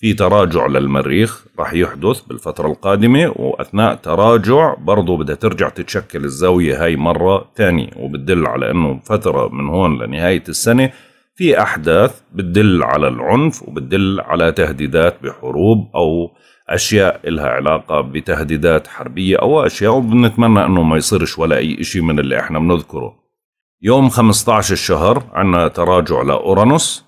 في تراجع للمريخ راح يحدث بالفترة القادمة وأثناء تراجع برضو بدها ترجع تتشكل الزاوية هاي مرة تانية وبتدل على أنه فترة من هون لنهاية السنة في أحداث بتدل على العنف وبتدل على تهديدات بحروب أو أشياء إلها علاقة بتهديدات حربية أو أشياء وبنتمنى أنه ما يصيرش ولا أي إشي من اللي إحنا بنذكره يوم 15 الشهر عنا تراجع لأورانوس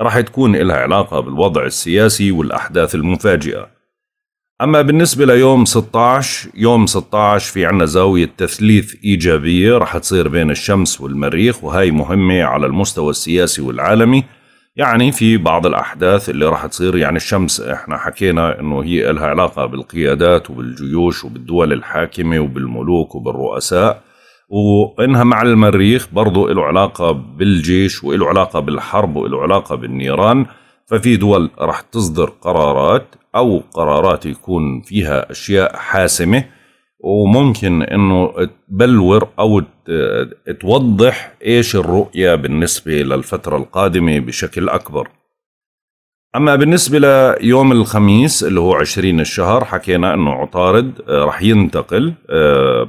راح تكون إلها علاقة بالوضع السياسي والأحداث المفاجئة أما بالنسبة ليوم 16 يوم 16 في عنا زاوية تثليث إيجابية رح تصير بين الشمس والمريخ وهي مهمة على المستوى السياسي والعالمي يعني في بعض الأحداث اللي رح تصير يعني الشمس إحنا حكينا إنه هي إلها علاقة بالقيادات وبالجيوش وبالدول الحاكمة وبالملوك وبالرؤساء وانها مع المريخ برضو له علاقة بالجيش وله علاقة بالحرب وله علاقة بالنيران ففي دول رح تصدر قرارات او قرارات يكون فيها اشياء حاسمة وممكن انه تبلور او توضح ايش الرؤية بالنسبة للفترة القادمة بشكل اكبر أما بالنسبة ليوم الخميس اللي هو عشرين الشهر حكينا أنه عطارد آه، رح ينتقل آه،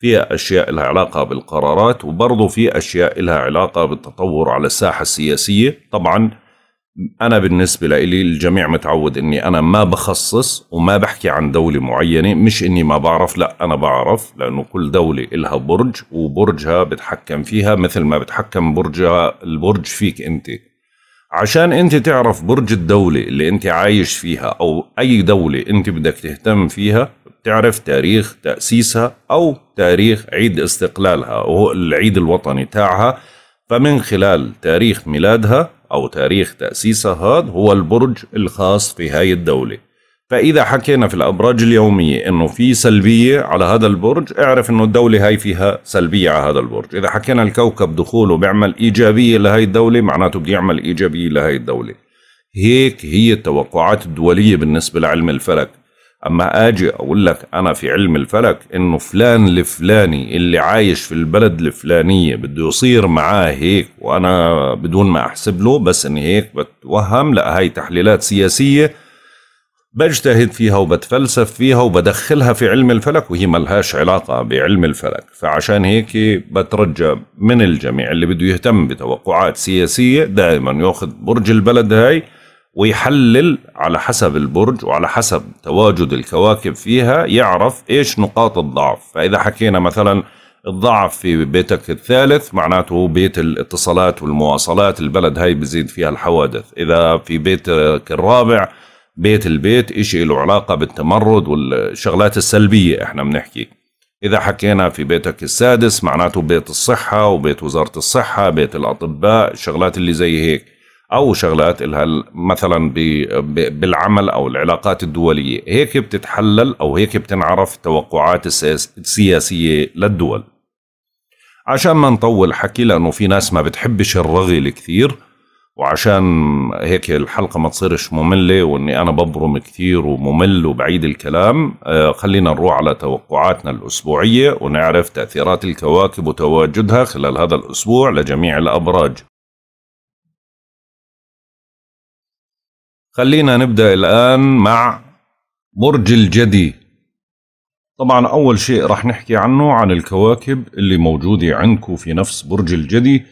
فيها أشياء لها علاقة بالقرارات وبرضه في أشياء لها علاقة بالتطور على الساحة السياسية طبعا أنا بالنسبة لي الجميع متعود أني أنا ما بخصص وما بحكي عن دولة معينة مش أني ما بعرف لا أنا بعرف لأنه كل دولة إلها برج وبرجها بتحكم فيها مثل ما بتحكم برجها البرج فيك أنت عشان أنت تعرف برج الدولة اللي أنت عايش فيها أو أي دولة أنت بدك تهتم فيها تعرف تاريخ تأسيسها أو تاريخ عيد استقلالها وهو العيد الوطني تاعها فمن خلال تاريخ ميلادها أو تاريخ تأسيسها هذا هو البرج الخاص في هاي الدولة فإذا حكينا في الأبراج اليومية إنه في سلبية على هذا البرج اعرف إنه الدولة هاي فيها سلبية على هذا البرج إذا حكينا الكوكب دخوله بيعمل إيجابية لهاي الدولة معناته بيعمل يعمل إيجابية لهاي الدولة هيك هي التوقعات الدولية بالنسبة لعلم الفلك اما اجي اقول لك انا في علم الفلك انه فلان الفلاني اللي عايش في البلد الفلانيه بده يصير معاه هيك وانا بدون ما احسب له بس اني هيك بتوهم لا هاي تحليلات سياسيه بجتهد فيها وبتفلسف فيها وبدخلها في علم الفلك وهي ملهاش علاقة بعلم الفلك فعشان هيك بترجى من الجميع اللي بده يهتم بتوقعات سياسية دائما ياخذ برج البلد هاي ويحلل على حسب البرج وعلى حسب تواجد الكواكب فيها يعرف ايش نقاط الضعف فاذا حكينا مثلا الضعف في بيتك الثالث معناته بيت الاتصالات والمواصلات البلد هاي بزيد فيها الحوادث إذا في بيتك الرابع بيت البيت إشي له علاقة بالتمرد والشغلات السلبية إحنا بنحكي إذا حكينا في بيتك السادس معناته بيت الصحة وبيت وزارة الصحة بيت الأطباء الشغلات اللي زي هيك او شغلات الها مثلا بالعمل او العلاقات الدوليه هيك بتتحلل او هيك بتنعرف التوقعات السياسيه للدول عشان ما نطول حكي لانه في ناس ما بتحبش الرغي الكثير وعشان هيك الحلقه ما تصيرش ممله واني انا ببرم كثير وممل وبعيد الكلام آه، خلينا نروح على توقعاتنا الاسبوعيه ونعرف تاثيرات الكواكب وتواجدها خلال هذا الاسبوع لجميع الابراج خلينا نبدأ الآن مع برج الجدي طبعا أول شيء رح نحكي عنه عن الكواكب اللي موجودة عندكم في نفس برج الجدي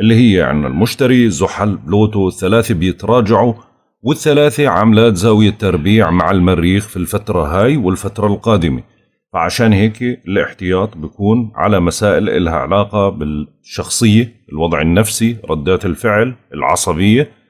اللي هي عندنا المشتري زحل بلوتو الثلاثة بيتراجعوا والثلاثة عاملات زاوية تربيع مع المريخ في الفترة هاي والفترة القادمة فعشان هيك الاحتياط بكون على مسائل إلها علاقة بالشخصية الوضع النفسي ردات الفعل العصبية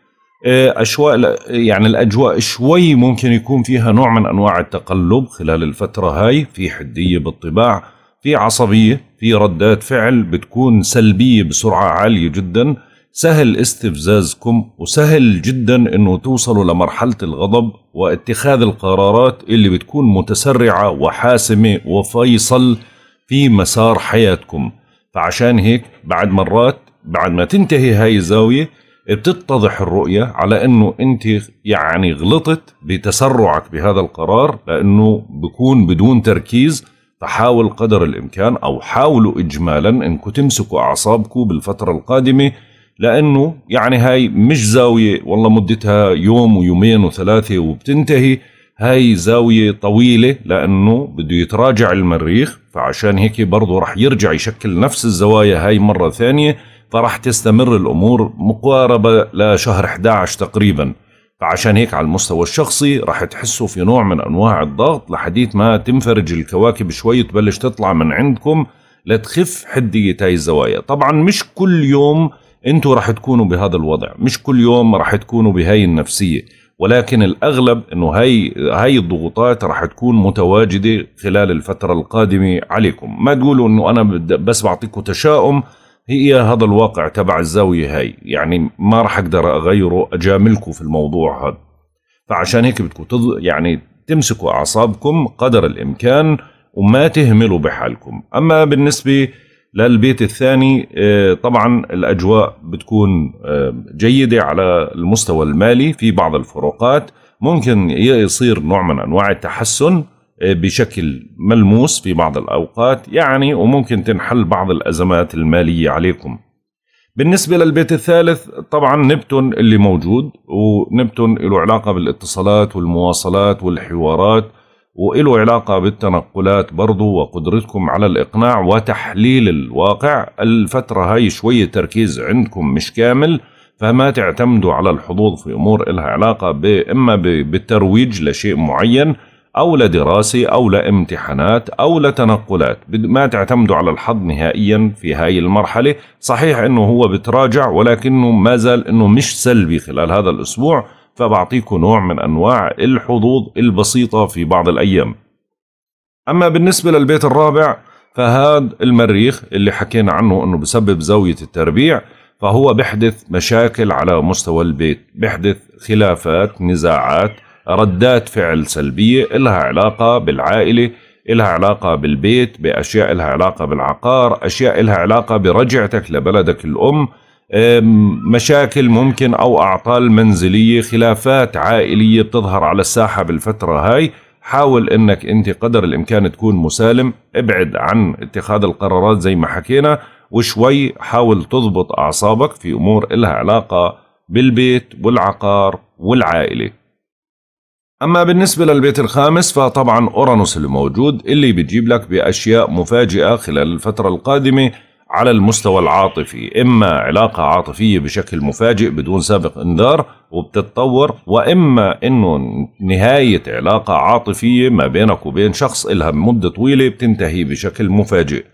آه، اشواء يعني الاجواء شوي ممكن يكون فيها نوع من انواع التقلب خلال الفتره هاي في حديه بالطباع في عصبيه في ردات فعل بتكون سلبيه بسرعه عاليه جدا سهل استفزازكم وسهل جدا انه توصلوا لمرحله الغضب واتخاذ القرارات اللي بتكون متسرعه وحاسمه وفيصل في مسار حياتكم فعشان هيك بعد مرات بعد ما تنتهي هاي الزاويه بتتضح الرؤية على أنه أنت يعني غلطت بتسرعك بهذا القرار لأنه بكون بدون تركيز فحاول قدر الإمكان أو حاولوا إجمالا أنكم تمسكوا أعصابكم بالفترة القادمة لأنه يعني هاي مش زاوية والله مدتها يوم ويومين وثلاثة وبتنتهي هاي زاوية طويلة لأنه بده يتراجع المريخ فعشان هيك برضه رح يرجع يشكل نفس الزوايا هاي مرة ثانية فراح تستمر الأمور مقاربة لشهر 11 تقريبا فعشان هيك على المستوى الشخصي راح تحسوا في نوع من أنواع الضغط لحديث ما تنفرج الكواكب شوي وتبلش تطلع من عندكم لتخف حدية هاي الزوايا طبعا مش كل يوم انتوا راح تكونوا بهذا الوضع مش كل يوم راح تكونوا بهاي النفسية ولكن الأغلب أنه هاي, هاي الضغوطات راح تكون متواجدة خلال الفترة القادمة عليكم ما تقولوا أنه أنا بس بعطيكم تشاؤم هي هذا الواقع تبع الزاوية هاي يعني ما راح أقدر أغيره أجاملكم في الموضوع هذا فعشان هيك بدكم تض... يعني تمسكوا أعصابكم قدر الإمكان وما تهملوا بحالكم أما بالنسبة للبيت الثاني آه، طبعا الأجواء بتكون آه، جيدة على المستوى المالي في بعض الفروقات ممكن يصير نوع من أنواع التحسن آه، بشكل ملموس في بعض الأوقات يعني وممكن تنحل بعض الأزمات المالية عليكم بالنسبة للبيت الثالث طبعا نبتون اللي موجود ونبتون له علاقة بالاتصالات والمواصلات والحوارات وله علاقة بالتنقلات برضو وقدرتكم على الإقناع وتحليل الواقع الفترة هاي شوية تركيز عندكم مش كامل فما تعتمدوا على الحظوظ في أمور إلها علاقة إما بالترويج لشيء معين أو لدراسة أو لامتحانات أو لتنقلات ما تعتمدوا على الحظ نهائيا في هاي المرحلة صحيح أنه هو بتراجع ولكنه ما زال أنه مش سلبي خلال هذا الأسبوع فبعطيكم نوع من أنواع الحظوظ البسيطة في بعض الأيام أما بالنسبة للبيت الرابع فهذا المريخ اللي حكينا عنه أنه بسبب زاوية التربيع فهو بحدث مشاكل على مستوى البيت بحدث خلافات نزاعات ردات فعل سلبية إلها علاقة بالعائلة إلها علاقة بالبيت بأشياء إلها علاقة بالعقار أشياء إلها علاقة برجعتك لبلدك الأم مشاكل ممكن أو أعطال منزلية خلافات عائلية بتظهر على الساحة بالفترة هاي حاول انك انت قدر الامكان تكون مسالم ابعد عن اتخاذ القرارات زي ما حكينا وشوي حاول تضبط اعصابك في امور إلها علاقه بالبيت والعقار والعائله أما بالنسبة للبيت الخامس فطبعا أورانوس الموجود اللي بيجيب لك بأشياء مفاجئة خلال الفترة القادمة على المستوى العاطفي إما علاقة عاطفية بشكل مفاجئ بدون سابق إنذار وبتتطور وإما أنه نهاية علاقة عاطفية ما بينك وبين شخص إلها مدة طويلة بتنتهي بشكل مفاجئ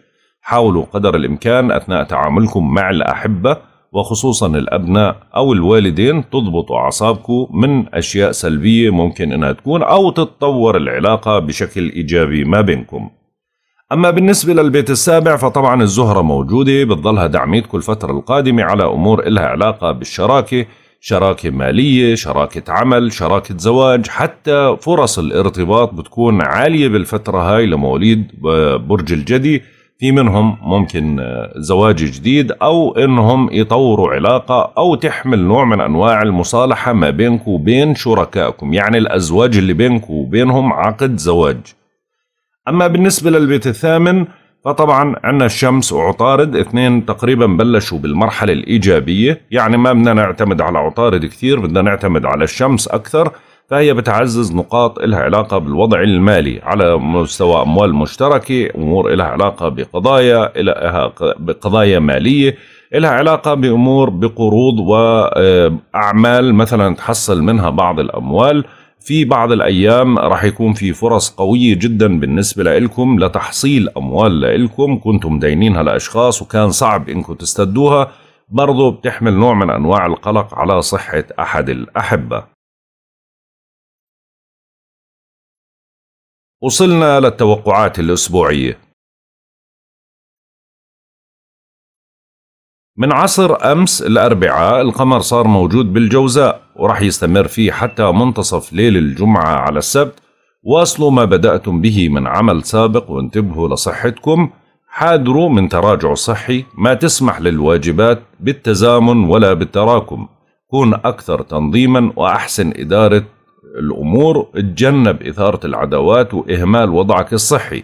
حاولوا قدر الإمكان أثناء تعاملكم مع الأحبة وخصوصا الأبناء أو الوالدين تضبطوا أعصابكم من أشياء سلبية ممكن أنها تكون أو تتطور العلاقة بشكل إيجابي ما بينكم أما بالنسبة للبيت السابع فطبعا الزهرة موجودة بتضلها دعميتكم الفترة القادمة على أمور إلها علاقة بالشراكة شراكة مالية شراكة عمل شراكة زواج حتى فرص الارتباط بتكون عالية بالفترة هاي لمواليد آه، برج الجدي في منهم ممكن آه، زواج جديد أو أنهم يطوروا علاقة أو تحمل نوع من أنواع المصالحة ما بينك وبين شركائكم يعني الأزواج اللي بينك وبينهم عقد زواج أما بالنسبة للبيت الثامن فطبعا عندنا الشمس وعطارد اثنين تقريبا بلشوا بالمرحلة الإيجابية يعني ما بدنا نعتمد على عطارد كثير بدنا نعتمد على الشمس أكثر فهي بتعزز نقاط لها علاقة بالوضع المالي على مستوى أموال مشتركة أمور لها علاقة بقضايا لها بقضايا مالية لها علاقة بأمور بقروض وأعمال آه، مثلا تحصل منها بعض الأموال في بعض الأيام راح يكون في فرص قوية جدا بالنسبة لإلكم لتحصيل أموال لإلكم كنتم دينينها لأشخاص وكان صعب إنكم تستدوها برضو بتحمل نوع من أنواع القلق على صحة أحد الأحبة وصلنا للتوقعات الأسبوعية من عصر أمس الأربعاء القمر صار موجود بالجوزاء ورح يستمر فيه حتى منتصف ليل الجمعة على السبت واصلوا ما بدأتم به من عمل سابق وانتبهوا لصحتكم حاذروا من تراجع صحي ما تسمح للواجبات بالتزامن ولا بالتراكم كون أكثر تنظيما وأحسن إدارة الأمور اتجنب إثارة العداوات وإهمال وضعك الصحي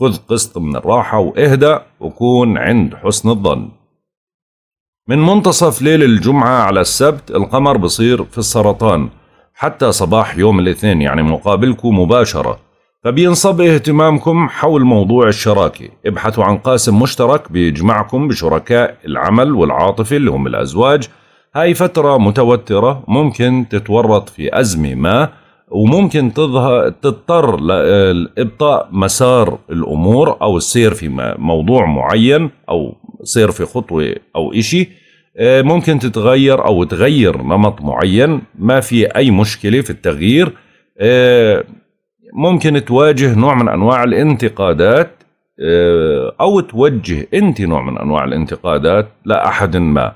خذ قسط من الراحة واهدأ وكون عند حسن الظن من منتصف ليل الجمعة على السبت القمر بصير في السرطان حتى صباح يوم الاثنين يعني مقابلكم مباشرة فبينصب اهتمامكم حول موضوع الشراكة ابحثوا عن قاسم مشترك بيجمعكم بشركاء العمل والعاطفة اللي هم الأزواج هاي فترة متوترة ممكن تتورط في أزمة ما وممكن تظهر تضطر لابطاء مسار الامور او السير في موضوع معين او سير في خطوه او إشي آه، ممكن تتغير او تغير نمط معين ما في اي مشكله في التغيير آه، ممكن تواجه نوع من انواع الانتقادات آه، او توجه انت نوع من انواع الانتقادات لاحد ما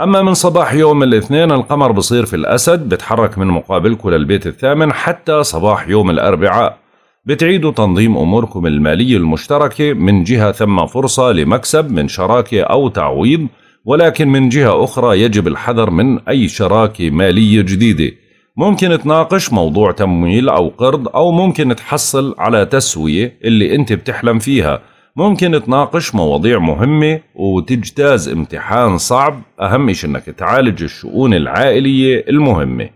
أما من صباح يوم الاثنين القمر بصير في الأسد بتحرك من مقابلكم للبيت الثامن حتى صباح يوم الأربعاء بتعيدوا تنظيم أموركم المالية المشتركة من جهة ثم فرصة لمكسب من شراكة أو تعويض ولكن من جهة أخرى يجب الحذر من أي شراكة مالية جديدة ممكن تناقش موضوع تمويل أو قرض أو ممكن تحصل على تسوية اللي أنت بتحلم فيها ممكن تناقش مواضيع مهمة وتجتاز امتحان صعب أهم شيء إنك تعالج الشؤون العائلية المهمة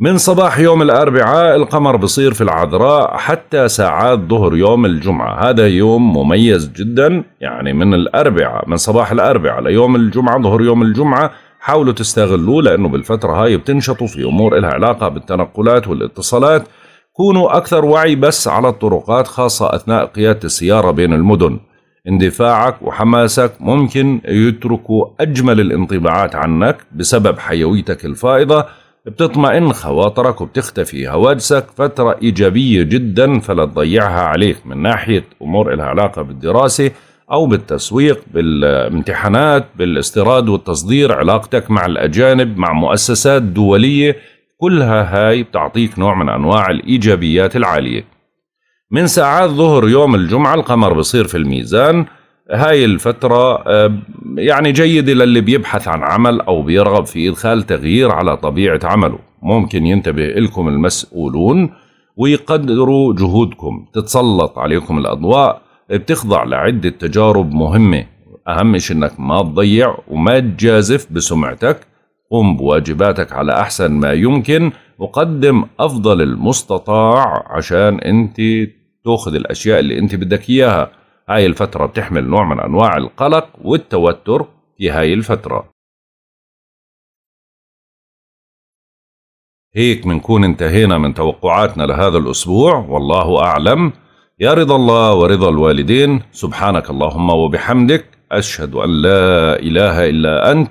من صباح يوم الأربعاء القمر بصير في العذراء حتى ساعات ظهر يوم الجمعة هذا يوم مميز جدا يعني من الأربعاء من صباح الأربعاء ليوم الجمعة ظهر يوم الجمعة حاولوا تستغلوه لأنه بالفترة هاي بتنشطوا في أمور إلها علاقة بالتنقلات والاتصالات كونوا أكثر وعي بس على الطرقات خاصة أثناء قيادة السيارة بين المدن اندفاعك وحماسك ممكن يتركوا أجمل الانطباعات عنك بسبب حيويتك الفائضة بتطمئن خواطرك وبتختفي هواجسك فترة إيجابية جدا فلا تضيعها عليك من ناحية أمور إلها علاقة بالدراسة أو بالتسويق بالامتحانات بالاستيراد والتصدير علاقتك مع الأجانب مع مؤسسات دولية كلها هاي بتعطيك نوع من أنواع الإيجابيات العالية من ساعات ظهر يوم الجمعة القمر بصير في الميزان هاي الفترة يعني جيدة للي بيبحث عن عمل أو بيرغب في إدخال تغيير على طبيعة عمله ممكن ينتبه لكم المسؤولون ويقدروا جهودكم تتسلط عليكم الأضواء بتخضع لعدة تجارب مهمة أهم شيء إنك ما تضيع وما تجازف بسمعتك قم بواجباتك على أحسن ما يمكن وقدم أفضل المستطاع عشان أنت تاخذ الأشياء اللي أنت بدك إياها هاي الفترة بتحمل نوع من أنواع القلق والتوتر في هاي الفترة هيك منكون انتهينا من توقعاتنا لهذا الأسبوع والله أعلم يا رضا الله ورضا الوالدين سبحانك اللهم وبحمدك أشهد أن لا إله إلا أنت